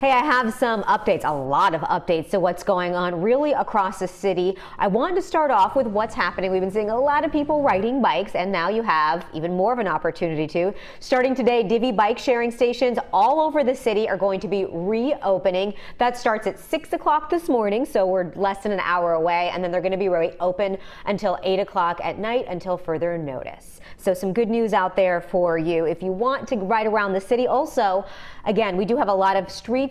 Hey, I have some updates, a lot of updates to what's going on really across the city. I wanted to start off with what's happening. We've been seeing a lot of people riding bikes, and now you have even more of an opportunity to. Starting today, Divvy bike sharing stations all over the city are going to be reopening. That starts at 6 o'clock this morning, so we're less than an hour away, and then they're going to be really open until 8 o'clock at night until further notice. So, some good news out there for you. If you want to ride around the city, also, again, we do have a lot of street